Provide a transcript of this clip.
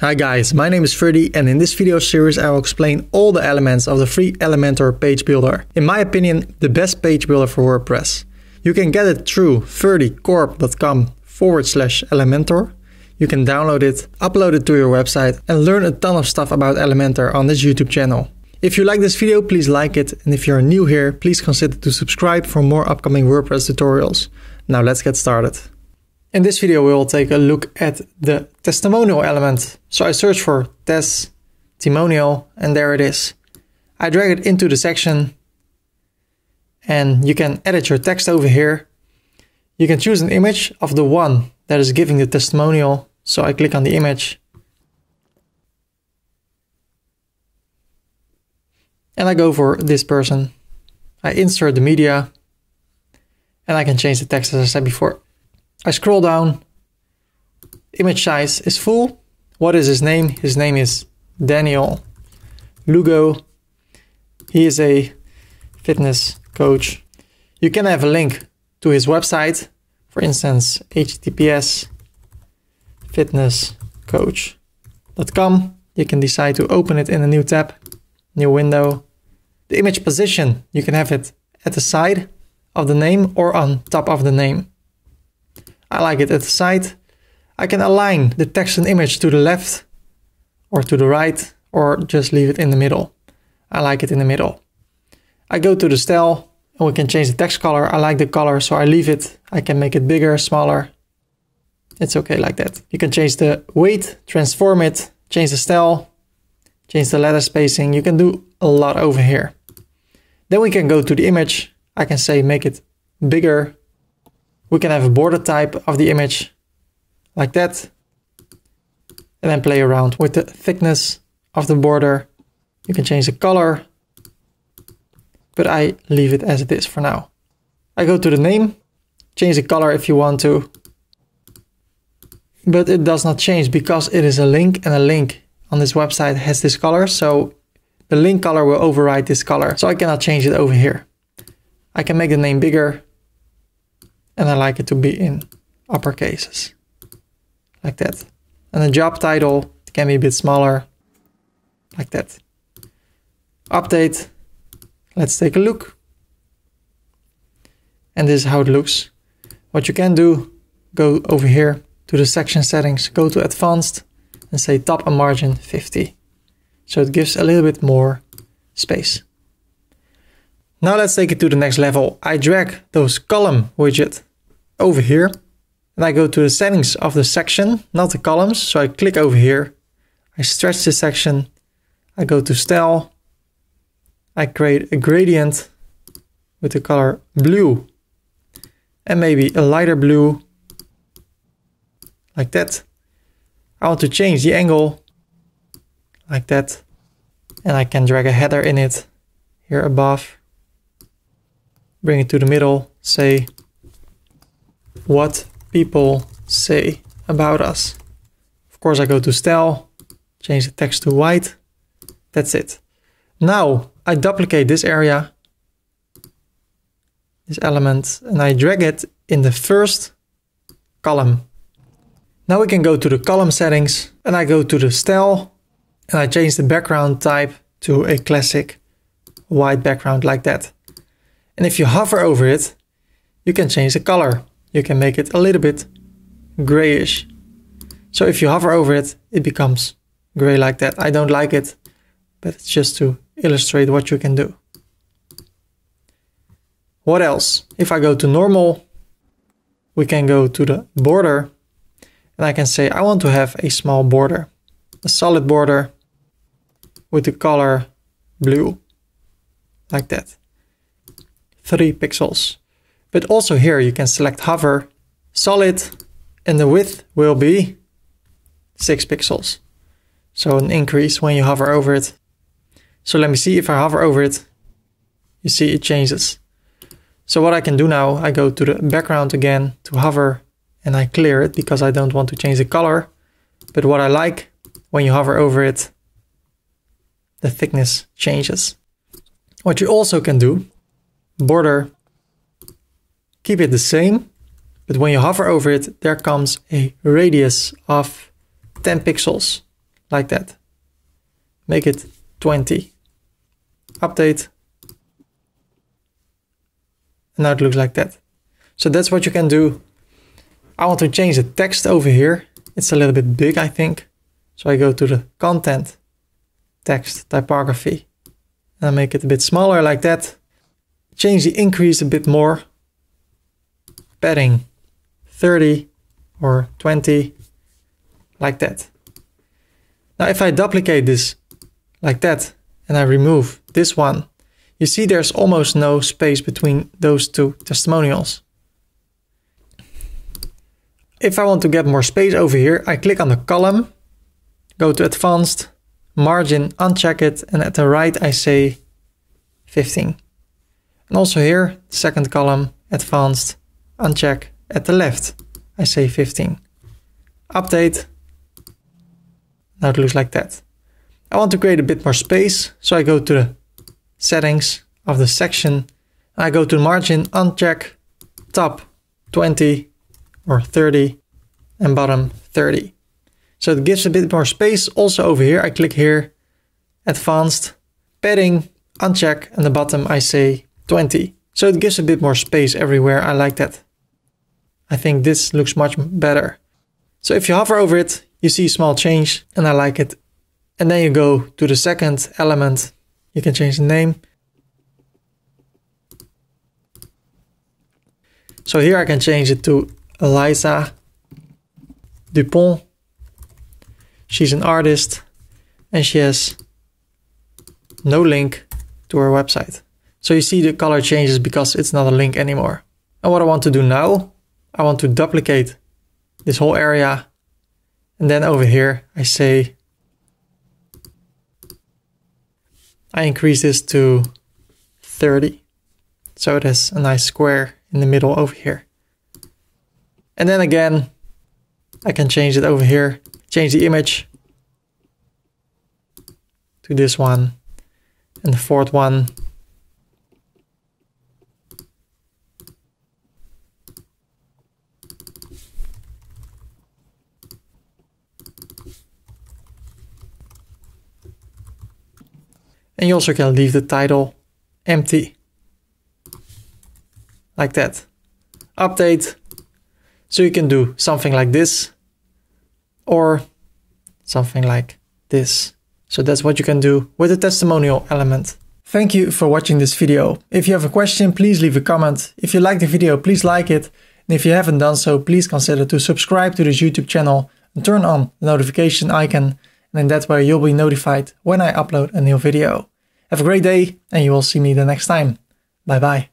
Hi guys, my name is Ferdy and in this video series I will explain all the elements of the free Elementor page builder. In my opinion, the best page builder for WordPress. You can get it through ferdycorp.com forward slash Elementor. You can download it, upload it to your website and learn a ton of stuff about Elementor on this YouTube channel. If you like this video, please like it and if you're new here, please consider to subscribe for more upcoming WordPress tutorials. Now let's get started. In this video, we will take a look at the testimonial element. So I search for testimonial and there it is. I drag it into the section and you can edit your text over here. You can choose an image of the one that is giving the testimonial. So I click on the image and I go for this person. I insert the media and I can change the text as I said before. I scroll down. Image size is full. What is his name? His name is Daniel Lugo. He is a fitness coach. You can have a link to his website, for instance, https fitnesscoach.com. You can decide to open it in a new tab, new window. The image position, you can have it at the side of the name or on top of the name. I like it at the side. I can align the text and image to the left or to the right or just leave it in the middle. I like it in the middle. I go to the style and we can change the text color. I like the color so I leave it. I can make it bigger, smaller. It's okay like that. You can change the weight, transform it, change the style, change the letter spacing. You can do a lot over here. Then we can go to the image. I can say make it bigger we can have a border type of the image like that. And then play around with the thickness of the border. You can change the color, but I leave it as it is for now. I go to the name, change the color if you want to, but it does not change because it is a link and a link on this website has this color. So the link color will override this color. So I cannot change it over here. I can make the name bigger and I like it to be in uppercases like that. And the job title can be a bit smaller like that. Update. Let's take a look. And this is how it looks. What you can do, go over here to the section settings, go to advanced and say top and margin 50. So it gives a little bit more space. Now let's take it to the next level. I drag those column widget over here and I go to the settings of the section, not the columns. So I click over here, I stretch the section, I go to style, I create a gradient with the color blue and maybe a lighter blue like that. I want to change the angle like that and I can drag a header in it here above, bring it to the middle, say what people say about us. Of course, I go to style, change the text to white. That's it. Now I duplicate this area, this element, and I drag it in the first column. Now we can go to the column settings and I go to the style and I change the background type to a classic white background like that. And if you hover over it, you can change the color you can make it a little bit grayish. So if you hover over it, it becomes gray like that. I don't like it, but it's just to illustrate what you can do. What else? If I go to normal, we can go to the border and I can say I want to have a small border, a solid border with the color blue, like that, three pixels. But also here you can select hover, solid, and the width will be 6 pixels. So an increase when you hover over it. So let me see if I hover over it, you see it changes. So what I can do now, I go to the background again to hover and I clear it because I don't want to change the color. But what I like, when you hover over it, the thickness changes. What you also can do, border keep it the same, but when you hover over it, there comes a radius of 10 pixels, like that. Make it 20. Update. And now it looks like that. So that's what you can do. I want to change the text over here. It's a little bit big, I think. So I go to the content, text, typography, and I make it a bit smaller like that. Change the increase a bit more padding 30 or 20 like that. Now if I duplicate this like that and I remove this one, you see there's almost no space between those two testimonials. If I want to get more space over here, I click on the column, go to advanced, margin, uncheck it, and at the right I say 15. And also here, second column, advanced, uncheck at the left. I say 15. Update. Now it looks like that. I want to create a bit more space, so I go to the settings of the section. I go to margin, uncheck, top 20 or 30 and bottom 30. So it gives a bit more space. Also over here, I click here, advanced, padding, uncheck, and the bottom I say 20. So it gives a bit more space everywhere. I like that. I think this looks much better. So if you hover over it, you see a small change and I like it. And then you go to the second element. You can change the name. So here I can change it to Eliza Dupont. She's an artist and she has no link to her website. So you see the color changes because it's not a link anymore. And what I want to do now I want to duplicate this whole area. And then over here, I say, I increase this to 30. So it has a nice square in the middle over here. And then again, I can change it over here, change the image to this one and the fourth one And you also can leave the title empty, like that. Update. So you can do something like this or something like this. So that's what you can do with a testimonial element. Thank you for watching this video. If you have a question, please leave a comment. If you like the video, please like it. And if you haven't done so, please consider to subscribe to this YouTube channel and turn on the notification icon and that way you'll be notified when I upload a new video. Have a great day and you will see me the next time. Bye bye.